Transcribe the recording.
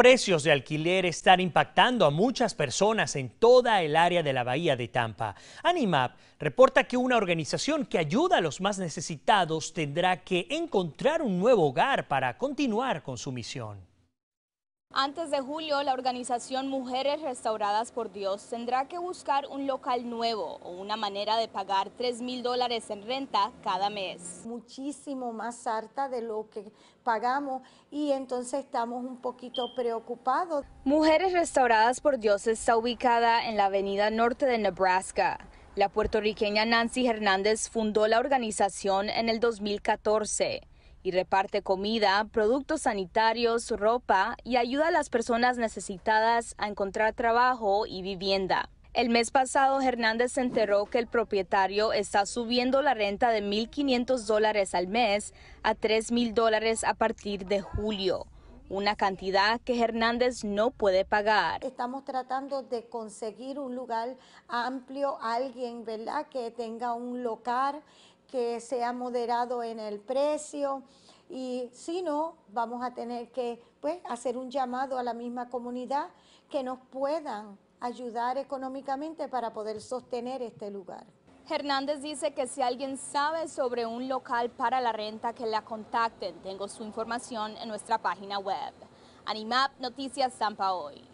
precios de alquiler están impactando a muchas personas en toda el área de la bahía de Tampa. Animap reporta que una organización que ayuda a los más necesitados tendrá que encontrar un nuevo hogar para continuar con su misión. Antes de julio, la organización Mujeres Restauradas por Dios tendrá que buscar un local nuevo o una manera de pagar 3 mil dólares en renta cada mes. Muchísimo más harta de lo que pagamos y entonces estamos un poquito preocupados. Mujeres Restauradas por Dios está ubicada en la avenida norte de Nebraska. La puertorriqueña Nancy Hernández fundó la organización en el 2014 y reparte comida, productos sanitarios, ropa y ayuda a las personas necesitadas a encontrar trabajo y vivienda. El mes pasado, Hernández se enteró que el propietario está subiendo la renta de 1.500 dólares al mes a 3.000 dólares a partir de julio, una cantidad que Hernández no puede pagar. Estamos tratando de conseguir un lugar amplio, alguien ¿verdad? que tenga un local que sea moderado en el precio y si no, vamos a tener que pues, hacer un llamado a la misma comunidad que nos puedan ayudar económicamente para poder sostener este lugar. Hernández dice que si alguien sabe sobre un local para la renta, que la contacten. Tengo su información en nuestra página web. Animap Noticias Zampa Hoy.